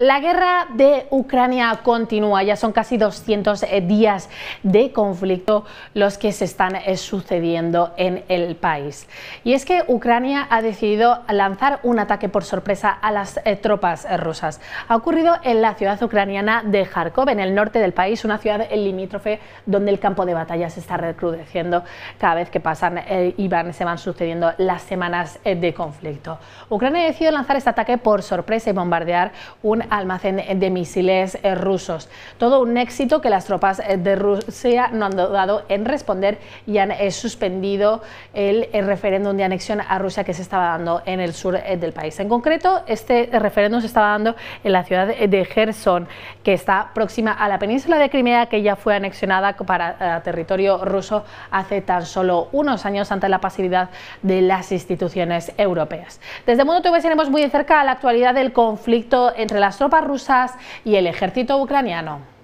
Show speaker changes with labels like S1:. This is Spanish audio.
S1: La guerra de Ucrania continúa, ya son casi 200 eh, días de conflicto los que se están eh, sucediendo en el país. Y es que Ucrania ha decidido lanzar un ataque por sorpresa a las eh, tropas rusas. Ha ocurrido en la ciudad ucraniana de Kharkov, en el norte del país, una ciudad limítrofe donde el campo de batalla se está recrudeciendo cada vez que pasan y van, se van sucediendo las semanas de conflicto. Ucrania ha decidido lanzar este ataque por sorpresa y bombardear un almacén de misiles eh, rusos. Todo un éxito que las tropas eh, de Rusia no han dado en responder y han eh, suspendido el, referéndum de anexión a Rusia que se estaba dando en el sur del país. En concreto, este referéndum se estaba dando en la ciudad de Gerson, que está próxima a la península de Crimea, que ya fue anexionada para territorio ruso hace tan solo unos años ante la pasividad de las instituciones europeas. Desde Mundo TV seremos muy de cerca a la actualidad del conflicto entre las tropas rusas y el ejército ucraniano.